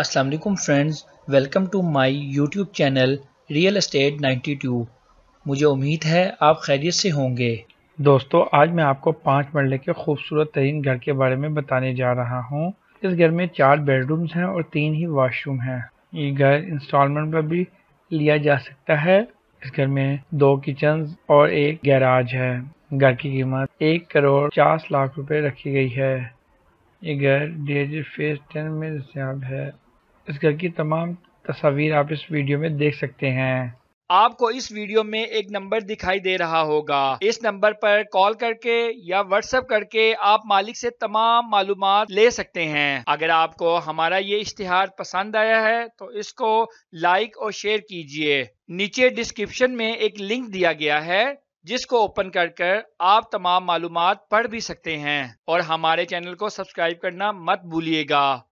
अस्सलाम वालेकुम friends welcome to my YouTube channel real estate 92 मुझे उम्मीद है आप खैरियत से होंगे दोस्तों आज मैं आपको पाँच मरले के खूबसूरत तरीन घर के बारे में बताने जा रहा हूँ इस घर में चार बेडरूम्स हैं और तीन ही वॉशरूम हैं ये घर इंस्टॉलमेंट पर भी लिया जा सकता है इस घर में दो किचन और एक गैराज है घर की कीमत एक करोड़ पचास लाख रूपए रखी गई है ये घर डी फेज टेन में दस्याब है इस घर की तमाम तस्वीर आप इस वीडियो में देख सकते हैं आपको इस वीडियो में एक नंबर दिखाई दे रहा होगा इस नंबर पर कॉल करके या व्हाट्सएप करके आप मालिक से तमाम मालूम ले सकते हैं अगर आपको हमारा ये इश्तिहार पसंद आया है तो इसको लाइक और शेयर कीजिए नीचे डिस्क्रिप्शन में एक लिंक दिया गया है जिसको ओपन कर कर आप तमाम मालूम पढ़ भी सकते हैं और हमारे चैनल को सब्सक्राइब करना मत भूलिएगा